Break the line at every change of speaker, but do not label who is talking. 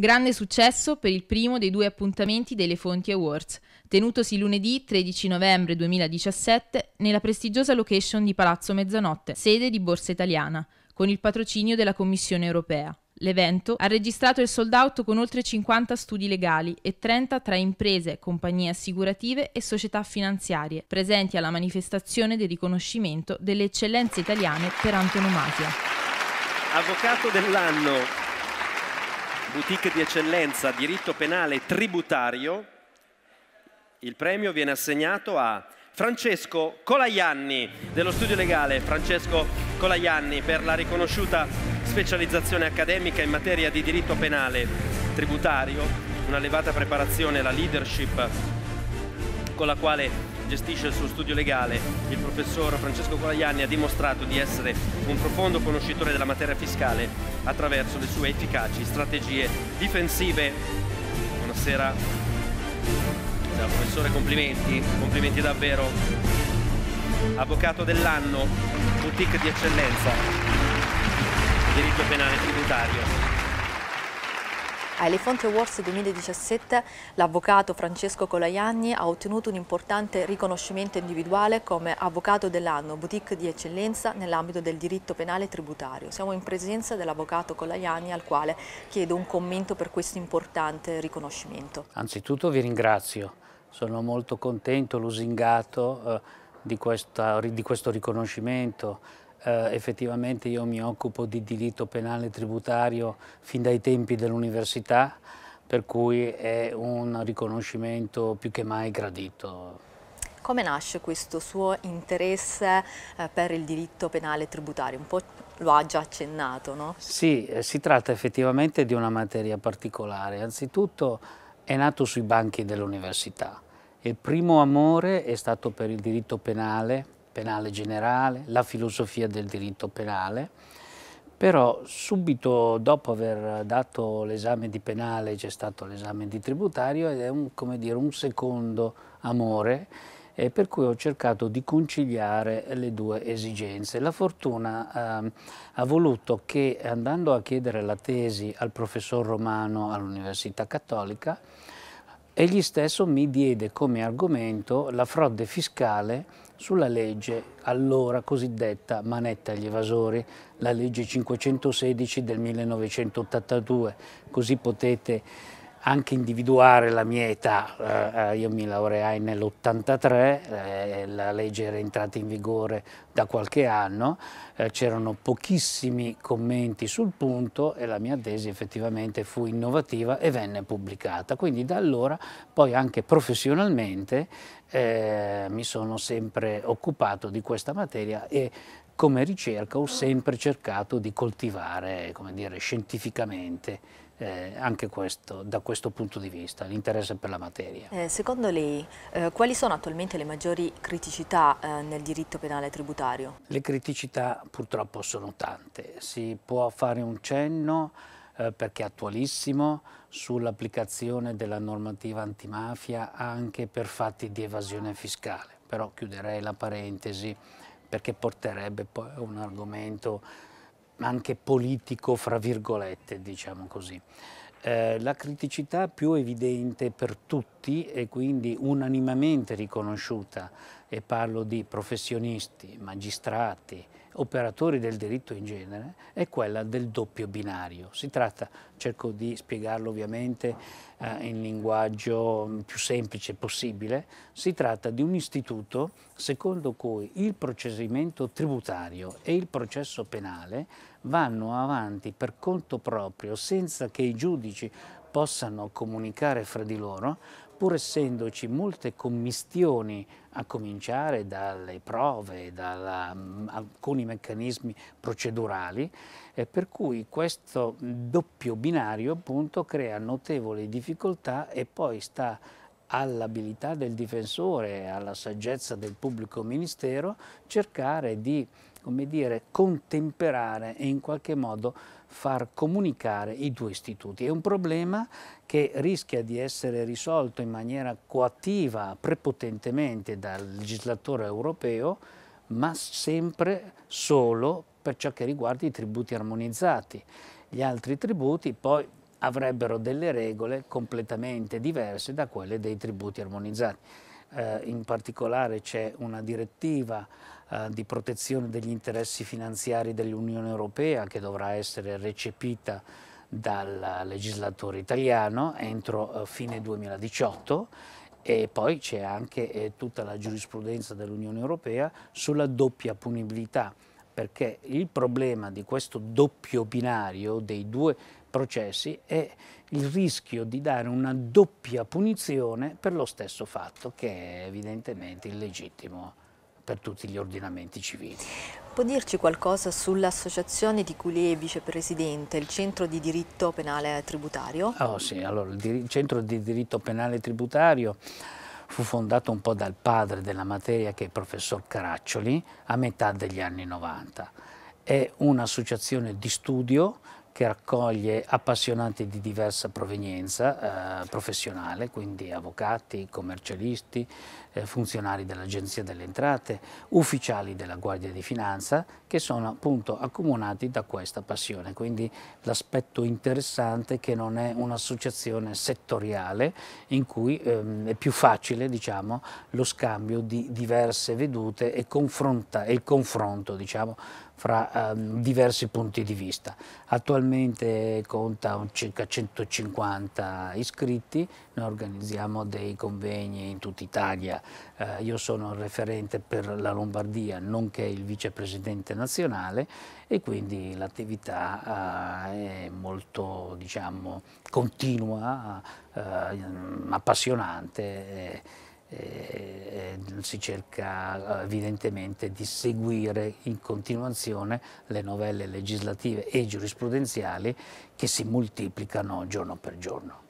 Grande successo per il primo dei due appuntamenti delle Fonti Awards, tenutosi lunedì 13 novembre 2017 nella prestigiosa location di Palazzo Mezzanotte, sede di Borsa Italiana, con il patrocinio della Commissione europea. L'evento ha registrato il sold out con oltre 50 studi legali e 30 tra imprese, compagnie assicurative e società finanziarie, presenti alla manifestazione del riconoscimento delle eccellenze italiane per antonomasia.
Avvocato dell'anno boutique di eccellenza diritto penale tributario, il premio viene assegnato a Francesco Colaianni dello studio legale, Francesco Colaianni per la riconosciuta specializzazione accademica in materia di diritto penale tributario, una elevata preparazione, la leadership con la quale gestisce il suo studio legale, il professor Francesco Guagliani ha dimostrato di essere un profondo conoscitore della materia fiscale attraverso le sue efficaci strategie difensive. Buonasera, Buonasera professore, complimenti, complimenti davvero. Avvocato dell'anno, boutique di eccellenza, diritto penale tributario.
Ai Lefonte Awards 2017 l'avvocato Francesco Colaianni ha ottenuto un importante riconoscimento individuale come avvocato dell'anno, boutique di eccellenza nell'ambito del diritto penale tributario. Siamo in presenza dell'avvocato Colaianni al quale chiedo un commento per questo importante riconoscimento.
Anzitutto vi ringrazio, sono molto contento, lusingato eh, di, questa, di questo riconoscimento eh, effettivamente io mi occupo di diritto penale tributario fin dai tempi dell'università, per cui è un riconoscimento più che mai gradito.
Come nasce questo suo interesse eh, per il diritto penale tributario? Un po' lo ha già accennato, no?
Sì, eh, si tratta effettivamente di una materia particolare. Anzitutto è nato sui banchi dell'università. Il primo amore è stato per il diritto penale, penale generale, la filosofia del diritto penale, però subito dopo aver dato l'esame di penale c'è stato l'esame di tributario ed è un, dire, un secondo amore eh, per cui ho cercato di conciliare le due esigenze. La fortuna eh, ha voluto che andando a chiedere la tesi al professor Romano all'Università Cattolica, egli stesso mi diede come argomento la frode fiscale sulla legge allora cosiddetta manetta agli evasori, la legge 516 del 1982, così potete anche individuare la mia età. Eh, eh io mi laureai nell'83, eh, la legge era entrata in vigore da qualche anno, eh, c'erano pochissimi commenti sul punto e la mia tesi effettivamente fu innovativa e venne pubblicata. Quindi da allora poi anche professionalmente eh, mi sono sempre occupato di questa materia e come ricerca ho sempre cercato di coltivare, come dire, scientificamente eh, anche questo, da questo punto di vista, l'interesse per la materia.
Eh, secondo lei eh, quali sono attualmente le maggiori criticità eh, nel diritto penale tributario?
Le criticità purtroppo sono tante, si può fare un cenno eh, perché è attualissimo sull'applicazione della normativa antimafia anche per fatti di evasione fiscale, però chiuderei la parentesi perché porterebbe poi a un argomento anche politico, fra virgolette, diciamo così. Eh, la criticità più evidente per tutti e quindi unanimamente riconosciuta, e parlo di professionisti, magistrati, operatori del diritto in genere è quella del doppio binario. Si tratta, cerco di spiegarlo ovviamente eh, in linguaggio più semplice possibile, si tratta di un istituto secondo cui il procedimento tributario e il processo penale vanno avanti per conto proprio senza che i giudici possano comunicare fra di loro, pur essendoci molte commistioni a cominciare dalle prove, da mm, alcuni meccanismi procedurali, eh, per cui questo doppio binario appunto crea notevoli difficoltà e poi sta all'abilità del difensore, alla saggezza del pubblico ministero, cercare di come dire, contemperare e in qualche modo far comunicare i due istituti. È un problema che rischia di essere risolto in maniera coattiva, prepotentemente dal legislatore europeo, ma sempre solo per ciò che riguarda i tributi armonizzati. Gli altri tributi poi avrebbero delle regole completamente diverse da quelle dei tributi armonizzati. Eh, in particolare c'è una direttiva eh, di protezione degli interessi finanziari dell'Unione Europea che dovrà essere recepita dal legislatore italiano entro eh, fine 2018 e poi c'è anche eh, tutta la giurisprudenza dell'Unione Europea sulla doppia punibilità perché il problema di questo doppio binario dei due processi e il rischio di dare una doppia punizione per lo stesso fatto che è evidentemente illegittimo per tutti gli ordinamenti civili.
Può dirci qualcosa sull'associazione di cui lei è vicepresidente, il Centro di Diritto Penale Tributario? Oh sì, allora
il Centro di Diritto Penale Tributario fu fondato un po' dal padre della materia che è il professor Caraccioli a metà degli anni 90. È un'associazione di studio che raccoglie appassionati di diversa provenienza eh, professionale, quindi avvocati, commercialisti, eh, funzionari dell'Agenzia delle Entrate, ufficiali della Guardia di Finanza, che sono appunto accomunati da questa passione. Quindi l'aspetto interessante è che non è un'associazione settoriale in cui ehm, è più facile diciamo, lo scambio di diverse vedute e, e il confronto diciamo, fra um, diversi punti di vista. Attualmente conta circa 150 iscritti, noi organizziamo dei convegni in tutta Italia, uh, io sono il referente per la Lombardia, nonché il vicepresidente nazionale e quindi l'attività uh, è molto diciamo, continua, uh, appassionante. Eh, eh, eh, si cerca eh, evidentemente di seguire in continuazione le novelle legislative e giurisprudenziali che si moltiplicano giorno per giorno.